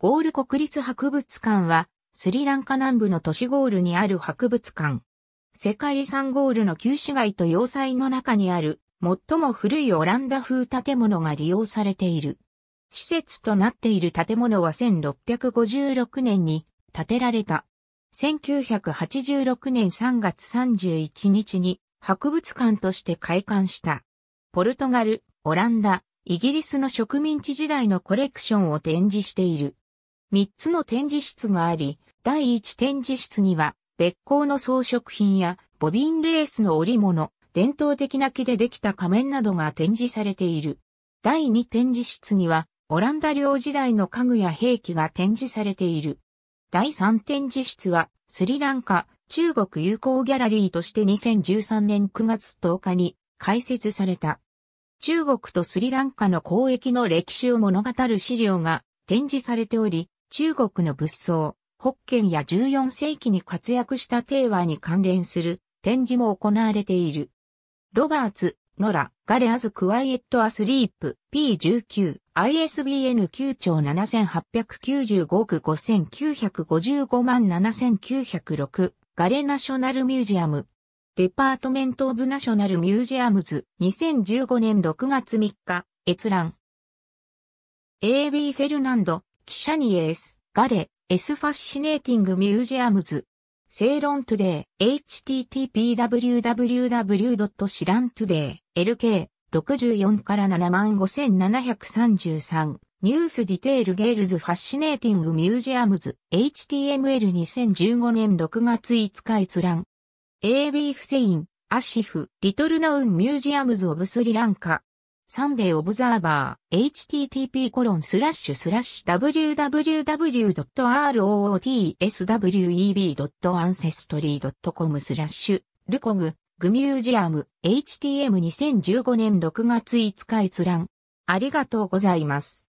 ゴール国立博物館は、スリランカ南部の都市ゴールにある博物館。世界遺産ゴールの旧市街と要塞の中にある、最も古いオランダ風建物が利用されている。施設となっている建物は1656年に建てられた。1986年3月31日に博物館として開館した。ポルトガル、オランダ、イギリスの植民地時代のコレクションを展示している。3つの展示室があり、第1展示室には、別校の装飾品や、ボビンレースの織物、伝統的な木でできた仮面などが展示されている。第2展示室には、オランダ領時代の家具や兵器が展示されている。第3展示室は、スリランカ、中国友好ギャラリーとして2013年9月10日に開設された。中国とスリランカの交易の歴史を物語る資料が展示されており、中国の仏像、北圏や14世紀に活躍した帝和に関連する展示も行われている。ロバーツ、ノラ、ガレアズ・クワイエット・アスリープ、P19、ISBN 9兆7895億5955万7906、ガレナショナルミュージアム。デパートメント・オブ・ナショナル・ミュージアムズ、2015年6月3日、閲覧。AB フェルナンド、記者にエース、ガレ、エスファッシネーティングミュージアムズ。セイロントゥデイ、httpwww.sirantoday、LK64 から75733。ニュースディテールゲールズファッシネーティングミュージアムズ HTML2015 年6月5日閲覧 AB フセイン、アシフ、リトルナウンミュージアムズオブスリランカサンデーオブザーバー、http コロンスラッシュスラッシュ www.rootsweb.ancestry.com スラッシュ、ルコグ、グミュージアム、htm2015 年6月5日閲覧。ありがとうございます。